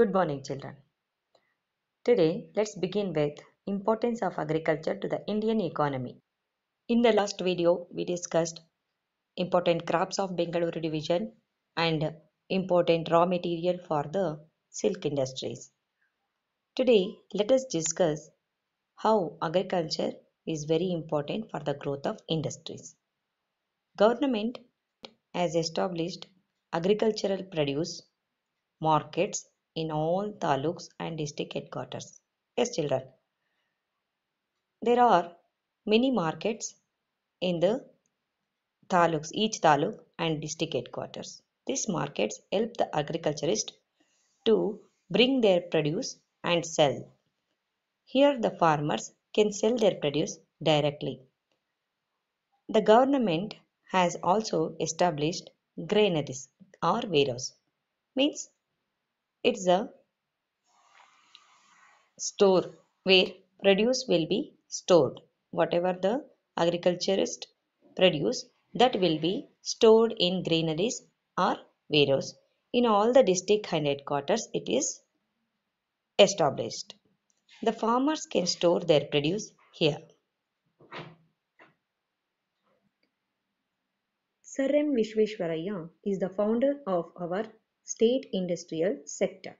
Good morning children. Today let's begin with importance of agriculture to the Indian economy. In the last video we discussed important crops of Bengaluru division and important raw material for the silk industries. Today let us discuss how agriculture is very important for the growth of industries. Government has established agricultural produce markets in all taluks and district headquarters. Yes, children. There are many markets in the taluks, each taluk and district headquarters. These markets help the agriculturist to bring their produce and sell. Here the farmers can sell their produce directly. The government has also established granaries or warehouse means it's a store where produce will be stored. Whatever the agriculturist produce that will be stored in granaries or warehouses In all the district headquarters it is established. The farmers can store their produce here. Sir M. is the founder of our state industrial sector.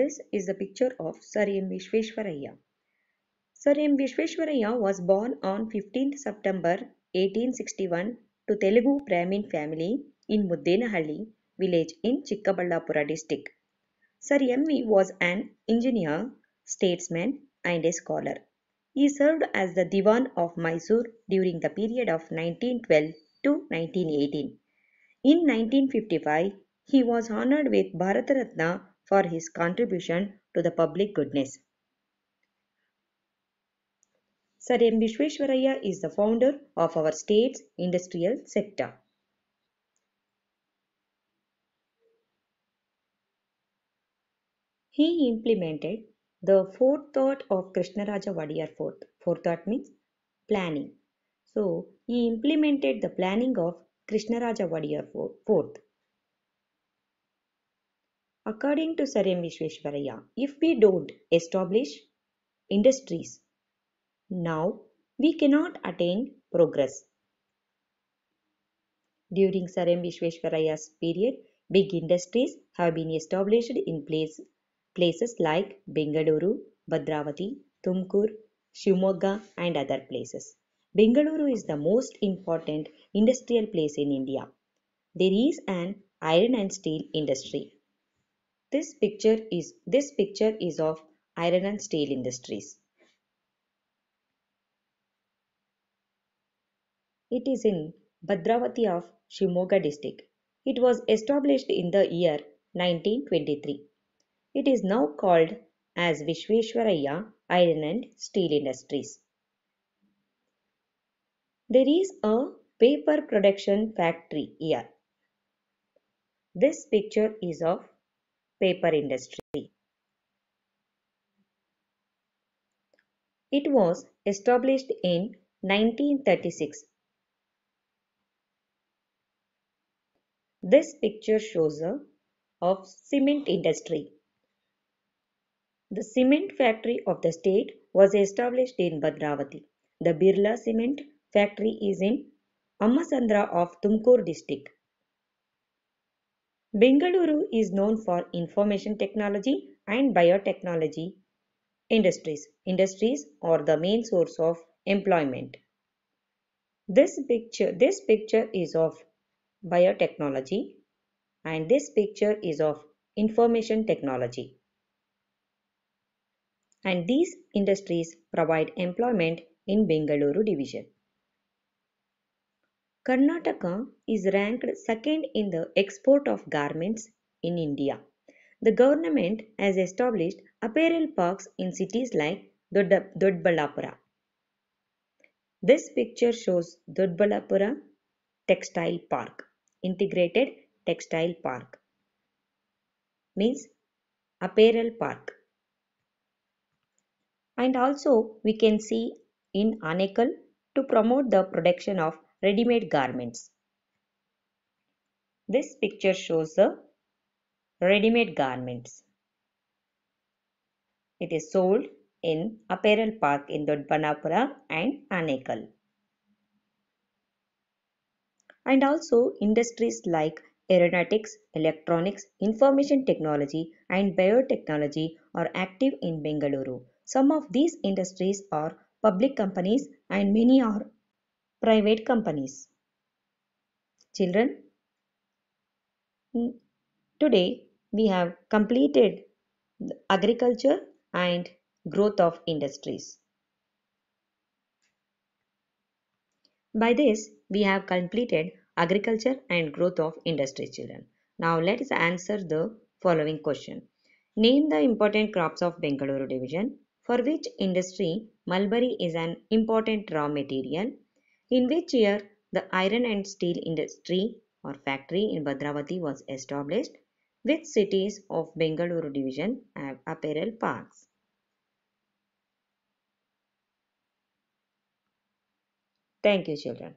This is the picture of Sir M. Vishveshwaraya. Sir M. Vishveshwaraya was born on 15 September 1861 to Telugu Brahmin family in Muddenahalli village in Chikkaballapura district. Sir M.V. was an engineer, statesman and a scholar. He served as the Diwan of Mysore during the period of 1912 to 1918. In 1955, he was honored with Bharat Ratna for his contribution to the public goodness. Sir M. is the founder of our state's industrial sector. He implemented the fourth thought of Krishnaraja Wadiyar fourth. Fourth thought means planning. So, he implemented the planning of Krishnaraja Wadiyar fourth. According to Sarem Vishveshwaraya, if we don't establish industries now, we cannot attain progress. During Sarem Vishveshwaraya's period, big industries have been established in place, places like Bengaluru, Badravati, Tumkur, Shimoga and other places. Bengaluru is the most important industrial place in India. There is an iron and steel industry. This picture is this picture is of iron and steel industries. It is in Badravati of Shimoga district. It was established in the year 1923. It is now called as Vishveshwaraya Iron and Steel Industries. There is a paper production factory here. This picture is of paper industry. It was established in 1936. This picture shows a of cement industry. The cement factory of the state was established in Badravati. The Birla Cement factory is in Ammasandra of Tumkur district. Bengaluru is known for information technology and biotechnology industries. Industries are the main source of employment. This picture, this picture is of biotechnology and this picture is of information technology. And these industries provide employment in Bengaluru division. Karnataka is ranked second in the export of garments in India. The government has established apparel parks in cities like Dodbalapura. This picture shows Dodbalapura Textile Park, integrated textile park, means apparel park. And also we can see in Anekal to promote the production of ready-made garments. This picture shows the ready-made garments. It is sold in Apparel Park in Dodbanapura and Anekal. And also industries like aeronautics, electronics, information technology and biotechnology are active in Bengaluru. Some of these industries are public companies and many are private companies. Children, today we have completed agriculture and growth of industries. By this, we have completed agriculture and growth of industry children. Now let us answer the following question. Name the important crops of Bengaluru division for which industry mulberry is an important raw material in which year the iron and steel industry or factory in Badravati was established, which cities of Bengaluru division have apparel parks. Thank you children.